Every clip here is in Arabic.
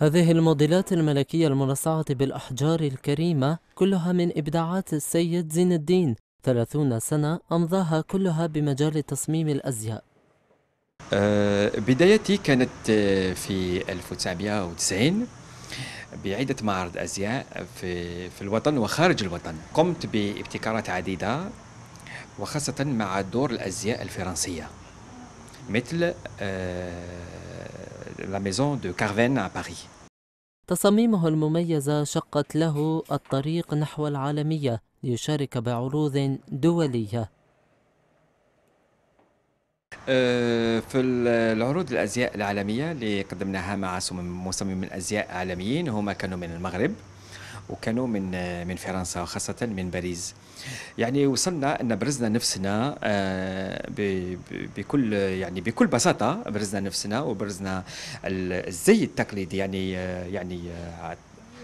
هذه الموديلات الملكية المرصعة بالأحجار الكريمة كلها من إبداعات السيد زين الدين ثلاثون سنة أمضاها كلها بمجال تصميم الأزياء آه، بدايتي كانت آه، في 1990 بعدة معارض أزياء في, في الوطن وخارج الوطن قمت بابتكارات عديدة وخاصة مع دور الأزياء الفرنسية مثل آه، لا ميزون دو كارفين ا باريس تصاميمه المميزة شقت له الطريق نحو العالمية ليشارك بعروض دولية آه، في العروض الازياء العالميه اللي قدمناها مع مصممين الأزياء عالميين هما كانوا من المغرب وكانوا من من فرنسا وخاصة من باريس يعني وصلنا أن برزنا نفسنا آه، بكل يعني بكل بساطة برزنا نفسنا وبرزنا الزي التقليدي يعني آه، يعني آه،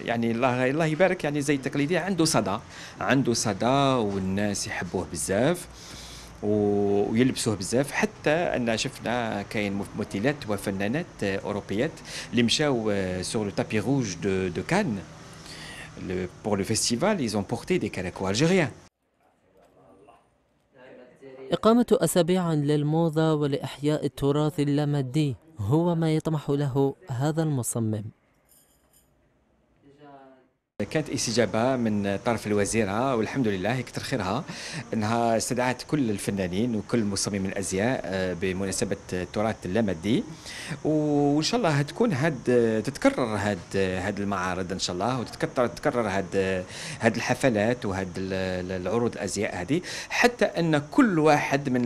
يعني الله الله يبارك يعني زي التقليدي عنده صدى عنده صدى والناس يحبوه بزاف ويلبسوه بزاف حتى ان شفنا كاين ممثلات وفنانات اوروبيات اللي مشاو سور لو تابي روج دو كان le, pour le festival, ils ont porté des calecots algériens. إقامة أسابيع للموضة ولإحياء التراث اللامادي هو ما يطمح له هذا المصمم كانت استجابه من طرف الوزيره والحمد لله كثر خيرها انها استدعت كل الفنانين وكل مصممين الازياء آه، بمناسبه التراث اللامادي وان شاء الله تكون هاد تتكرر هاد هاد المعارض ان شاء الله وتتكرر تتكرر هاد هاد الحفلات وهاد العروض الازياء هذه حتى ان كل واحد من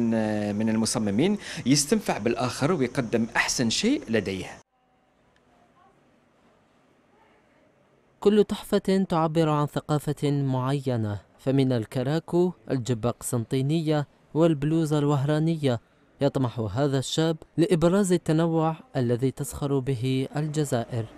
من المصممين يستنفع بالاخر ويقدم احسن شيء لديه كل تحفة تعبر عن ثقافة معينة فمن الكراكو الجبة قسنطينية والبلوزة الوهرانية يطمح هذا الشاب لإبراز التنوع الذي تزخر به الجزائر